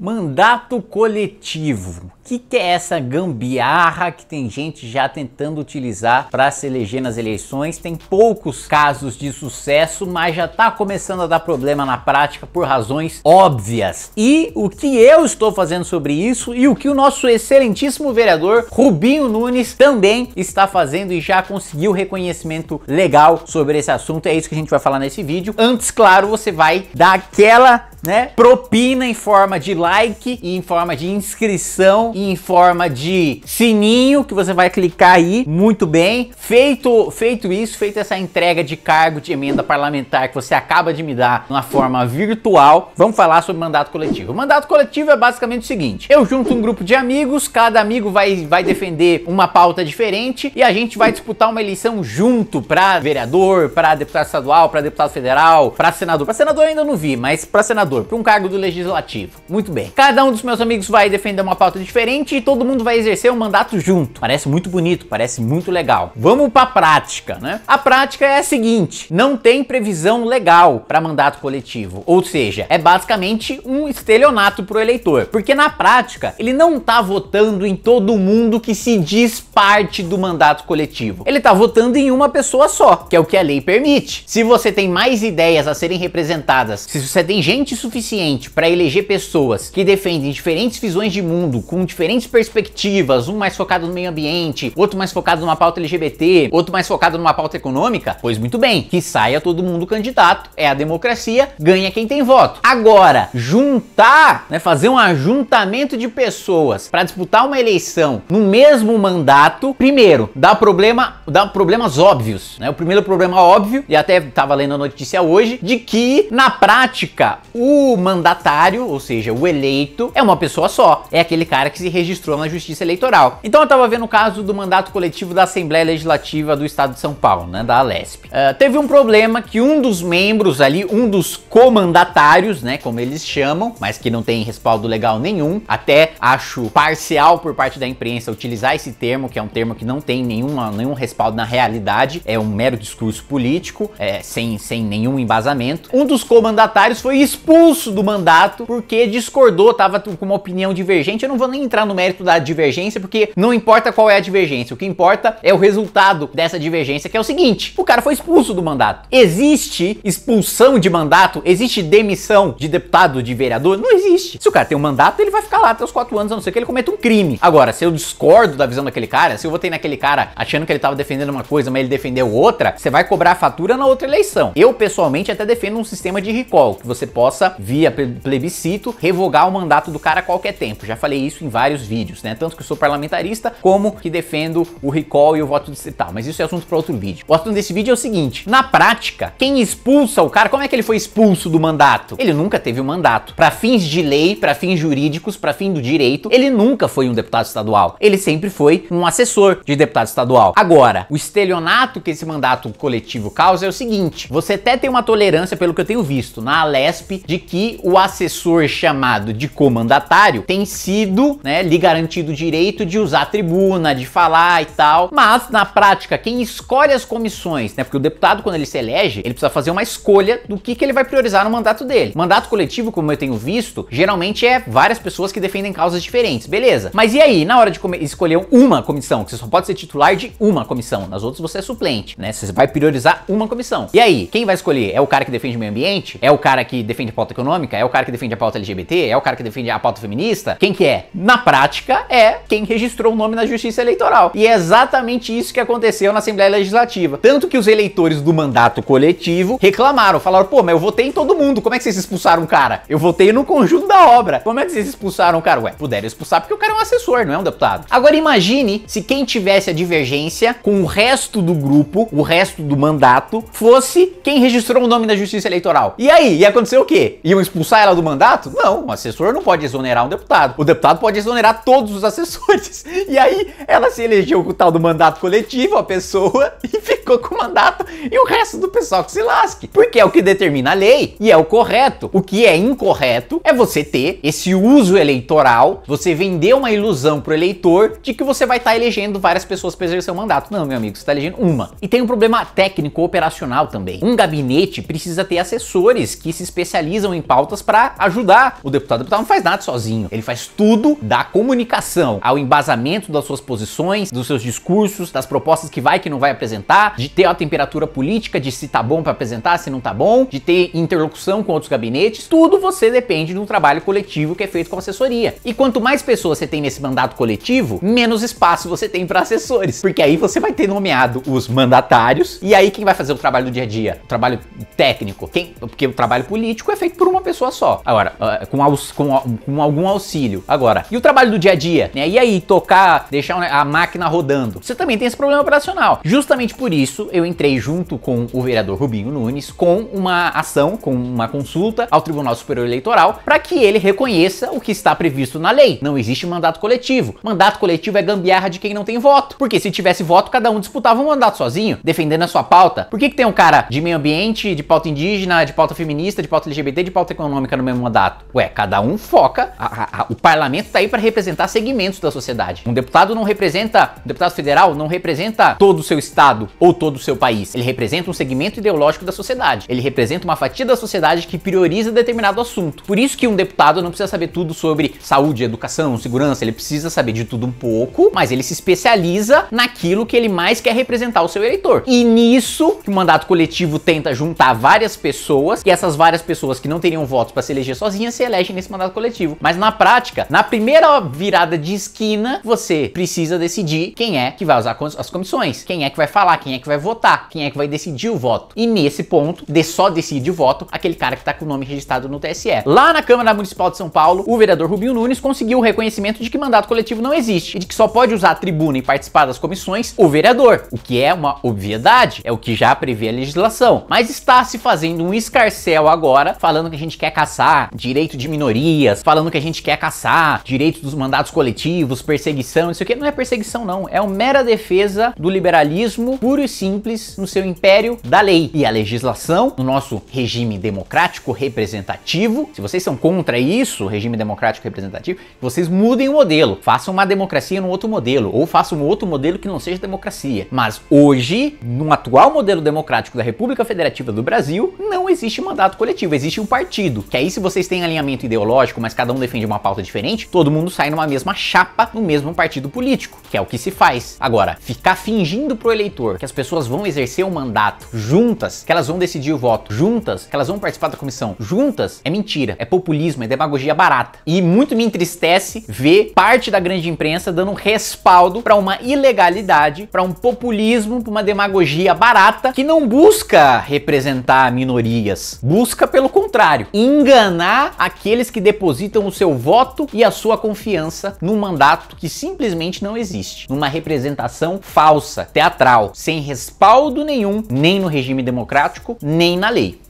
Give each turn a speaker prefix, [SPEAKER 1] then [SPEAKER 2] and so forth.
[SPEAKER 1] Mandato coletivo. O que, que é essa gambiarra que tem gente já tentando utilizar para se eleger nas eleições? Tem poucos casos de sucesso, mas já está começando a dar problema na prática por razões óbvias. E o que eu estou fazendo sobre isso e o que o nosso excelentíssimo vereador Rubinho Nunes também está fazendo e já conseguiu reconhecimento legal sobre esse assunto. É isso que a gente vai falar nesse vídeo. Antes, claro, você vai dar aquela né? Propina em forma de like, em forma de inscrição, em forma de sininho que você vai clicar aí, muito bem. Feito, feito isso, feita essa entrega de cargo de emenda parlamentar que você acaba de me dar na forma virtual, vamos falar sobre mandato coletivo. O mandato coletivo é basicamente o seguinte: eu junto um grupo de amigos, cada amigo vai, vai defender uma pauta diferente e a gente vai disputar uma eleição junto para vereador, para deputado estadual, para deputado federal, para senador. Para senador eu ainda não vi, mas para senador para um cargo do legislativo. Muito bem. Cada um dos meus amigos vai defender uma pauta diferente e todo mundo vai exercer um mandato junto. Parece muito bonito, parece muito legal. Vamos para a prática, né? A prática é a seguinte: não tem previsão legal para mandato coletivo, ou seja, é basicamente um estelionato pro eleitor, porque na prática ele não tá votando em todo mundo que se diz parte do mandato coletivo. Ele tá votando em uma pessoa só, que é o que a lei permite. Se você tem mais ideias a serem representadas, se você tem gente suficiente para eleger pessoas que defendem diferentes visões de mundo, com diferentes perspectivas, um mais focado no meio ambiente, outro mais focado numa pauta LGBT, outro mais focado numa pauta econômica, pois muito bem, que saia todo mundo candidato, é a democracia, ganha quem tem voto. Agora, juntar, né, fazer um ajuntamento de pessoas para disputar uma eleição no mesmo mandato, primeiro, dá problema, dá problemas óbvios, né? O primeiro problema óbvio, e até estava lendo a notícia hoje, de que na prática o o mandatário, ou seja, o eleito, é uma pessoa só. É aquele cara que se registrou na Justiça Eleitoral. Então eu tava vendo o caso do mandato coletivo da Assembleia Legislativa do Estado de São Paulo, né, da Alesp. Uh, teve um problema que um dos membros ali, um dos comandatários, né, como eles chamam, mas que não tem respaldo legal nenhum, até acho parcial por parte da imprensa utilizar esse termo, que é um termo que não tem nenhuma, nenhum respaldo na realidade, é um mero discurso político, é, sem, sem nenhum embasamento. Um dos comandatários foi expulso expulso do mandato porque discordou, estava com uma opinião divergente. Eu não vou nem entrar no mérito da divergência, porque não importa qual é a divergência, o que importa é o resultado dessa divergência, que é o seguinte: o cara foi expulso do mandato. Existe expulsão de mandato? Existe demissão de deputado, de vereador? Não existe. Se o cara tem um mandato, ele vai ficar lá até os quatro anos, a não ser que ele cometa um crime. Agora, se eu discordo da visão daquele cara, se eu votei naquele cara achando que ele estava defendendo uma coisa, mas ele defendeu outra, você vai cobrar a fatura na outra eleição. Eu, pessoalmente, até defendo um sistema de recall, que você possa via plebiscito, revogar o mandato do cara a qualquer tempo. Já falei isso em vários vídeos, né? Tanto que eu sou parlamentarista, como que defendo o recall e o voto distrital. Mas isso é assunto para outro vídeo. O assunto desse vídeo é o seguinte: na prática, quem expulsa o cara, como é que ele foi expulso do mandato? Ele nunca teve um mandato. Para fins de lei, para fins jurídicos, para fim do direito, ele nunca foi um deputado estadual. Ele sempre foi um assessor de deputado estadual. Agora, o estelionato que esse mandato coletivo causa é o seguinte: você até tem uma tolerância, pelo que eu tenho visto, na Alesp de que o assessor chamado de comandatário tem sido, né, lhe garantido o direito de usar a tribuna, de falar e tal, mas na prática quem escolhe as comissões, né, porque o deputado quando ele se elege, ele precisa fazer uma escolha do que que ele vai priorizar no mandato dele. Mandato coletivo, como eu tenho visto, geralmente é várias pessoas que defendem causas diferentes, beleza? Mas e aí, na hora de escolher uma comissão, que você só pode ser titular de uma comissão, nas outras você é suplente, né? Você vai priorizar uma comissão. E aí, quem vai escolher? É o cara que defende o meio ambiente? É o cara que defende pauta econômica? É o cara que defende a pauta LGBT? É o cara que defende a pauta feminista? Quem que é? Na prática, é quem registrou o nome na justiça eleitoral. E é exatamente isso que aconteceu na Assembleia Legislativa. Tanto que os eleitores do mandato coletivo reclamaram, falaram, pô, mas eu votei em todo mundo, como é que vocês expulsaram o cara? Eu votei no conjunto da obra. Como é que vocês expulsaram o cara? Ué, puderam expulsar porque o cara é um assessor, não é um deputado. Agora imagine se quem tivesse a divergência com o resto do grupo, o resto do mandato, fosse quem registrou o nome na justiça eleitoral. E aí, ia acontecer o quê? Iam expulsar ela do mandato? Não, um assessor não pode exonerar um deputado. O deputado pode exonerar todos os assessores. E aí ela se elegeu com o tal do mandato coletivo, a pessoa, e ficou colocou uma data e o resto do pessoal que se lasque. Porque é o que determina a lei e é o correto. O que é incorreto é você ter esse uso eleitoral, você vender uma ilusão pro eleitor de que você vai estar tá elegendo várias pessoas para exercer o mandato. Não, meu amigo, você está elegendo uma. E tem um problema técnico operacional também. Um gabinete precisa ter assessores que se especializam em pautas para ajudar o deputado. O deputado não faz nada sozinho. Ele faz tudo da comunicação ao embasamento das suas posições, dos seus discursos, das propostas que vai e que não vai apresentar, de ter a temperatura política, de se tá bom para apresentar, se não tá bom, de ter interlocução com outros gabinetes, tudo você depende de um trabalho coletivo que é feito com assessoria. E quanto mais pessoas você tem nesse mandato coletivo, menos espaço você tem para assessores, porque aí você vai ter nomeado os mandatários e aí quem vai fazer o trabalho do dia a dia, o trabalho técnico, quem, porque o trabalho político é feito por uma pessoa só. Agora, ah, com, aus, com, com algum auxílio. Agora, e o trabalho do dia a dia, né? E aí tocar, deixar a máquina rodando. Você também tem esse problema operacional. Justamente por isso isso, eu entrei junto com o vereador Rubinho Nunes com uma ação, com uma consulta ao Tribunal Superior Eleitoral para que ele reconheça o que está previsto na lei. Não existe mandato coletivo. Mandato coletivo é gambiarra de quem não tem voto. Porque se tivesse voto, cada um disputava um mandato sozinho, defendendo a sua pauta. Por que, que tem um cara de meio ambiente, de pauta indígena, de pauta feminista, de pauta LGBT, de pauta econômica no mesmo mandato? Ué, cada um foca. A, a, a, o parlamento está aí para representar segmentos da sociedade. Um deputado não representa, um deputado federal não representa todo o seu estado ou todo o seu país. Ele representa um segmento ideológico da sociedade. Ele representa uma fatia da sociedade que prioriza determinado assunto. Por isso que um deputado não precisa saber tudo sobre saúde, educação, segurança, ele precisa saber de tudo um pouco, mas ele se especializa naquilo que ele mais quer representar o seu eleitor. E nisso que o mandato coletivo tenta juntar várias pessoas, e essas várias pessoas que não teriam votos para se eleger sozinhas se elegem nesse mandato coletivo. Mas na prática, na primeira virada de esquina, você precisa decidir quem é que vai usar as comissões, quem é que vai falar, quem é que vai votar, quem é que vai decidir o voto. E nesse ponto, de só decide o voto aquele cara que está com o nome registrado no TSE. Lá na Câmara Municipal de São Paulo, o vereador Rubinho Nunes conseguiu o reconhecimento de que mandato coletivo não existe e de que só pode usar a tribuna e participar das comissões o vereador, o que é uma obviedade, é o que já prevê a legislação. Mas está se fazendo um escarcel agora, falando que a gente quer caçar direito de minorias, falando que a gente quer caçar direitos dos mandatos coletivos, perseguição, isso aqui não é perseguição não, é uma mera defesa do liberalismo puro e simples no seu império da lei. E a legislação, no nosso regime democrático representativo, se vocês são contra isso, regime democrático representativo, vocês mudem o modelo, façam uma democracia num outro modelo, ou façam um outro modelo que não seja democracia. Mas hoje, no atual modelo democrático da República Federativa do Brasil, não existe mandato coletivo, existe um partido. Que aí, se vocês têm alinhamento ideológico, mas cada um defende uma pauta diferente, todo mundo sai numa mesma chapa, no mesmo partido político, que é o que se faz. Agora, ficar fingindo pro eleitor que as pessoas vão exercer um mandato juntas, que elas vão decidir o voto juntas, que elas vão participar da comissão juntas, é mentira, é populismo, é demagogia barata. E muito me entristece ver parte da grande imprensa dando um respaldo para uma ilegalidade, para um populismo, para uma demagogia barata que não busca representar minorias, busca pelo contrário, enganar aqueles que depositam o seu voto e a sua confiança num mandato que simplesmente não existe, numa representação falsa, teatral, sem respaldo nenhum, nem no regime democrático, nem na lei.